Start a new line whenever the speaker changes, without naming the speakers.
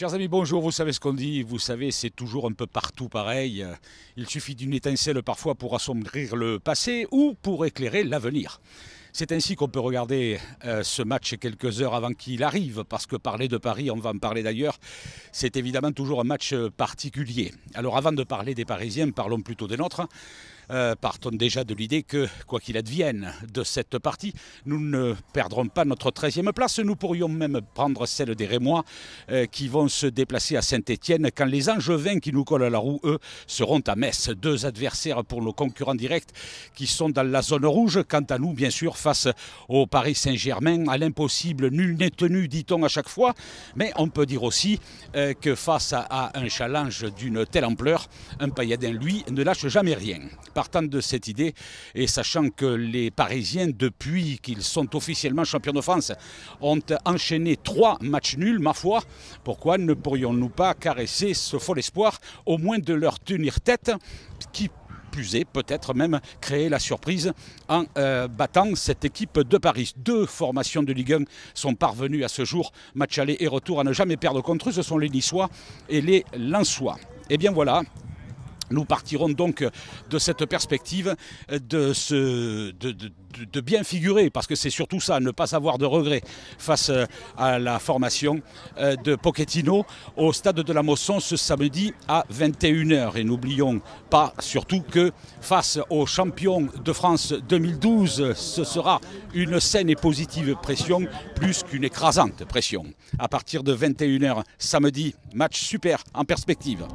Chers amis, bonjour, vous savez ce qu'on dit, vous savez, c'est toujours un peu partout pareil. Il suffit d'une étincelle parfois pour assombrir le passé ou pour éclairer l'avenir. C'est ainsi qu'on peut regarder euh, ce match quelques heures avant qu'il arrive, parce que parler de Paris, on va en parler d'ailleurs, c'est évidemment toujours un match euh, particulier. Alors avant de parler des Parisiens, parlons plutôt des nôtres. Hein. Euh, partons déjà de l'idée que, quoi qu'il advienne de cette partie, nous ne perdrons pas notre 13e place. Nous pourrions même prendre celle des Rémois euh, qui vont se déplacer à Saint-Étienne quand les Angevins qui nous collent à la roue, eux, seront à Metz. Deux adversaires pour nos concurrents directs qui sont dans la zone rouge. Quant à nous, bien sûr, face au Paris Saint-Germain, à l'impossible, nul n'est tenu, dit-on à chaque fois. Mais on peut dire aussi euh, que face à, un challenge d'une telle ampleur, un pailladin, lui, ne lâche jamais rien. Partant de cette idée et sachant que les Parisiens, depuis qu'ils sont officiellement champions de France, ont enchaîné trois matchs nuls, ma foi, pourquoi ne pourrions-nous pas caresser ce fol espoir, au moins de leur tenir tête qui peut-être même créer la surprise en euh, battant cette équipe de Paris. Deux formations de Ligue 1 sont parvenues à ce jour, match aller et retour à ne jamais perdre contre eux, ce sont les Niçois et les Lensois. Et eh bien voilà, nous partirons donc de cette perspective de, bien figurer, parce que c'est surtout ça, ne pas avoir de regrets face euh, à la formation euh, de Pochettino au stade de la Mosson ce samedi à 21h. Et n'oublions pas surtout que face aux champions de France 2012, ce sera une saine et positive pression, plus qu'une écrasante pression. À partir de 21h samedi, match super en perspective.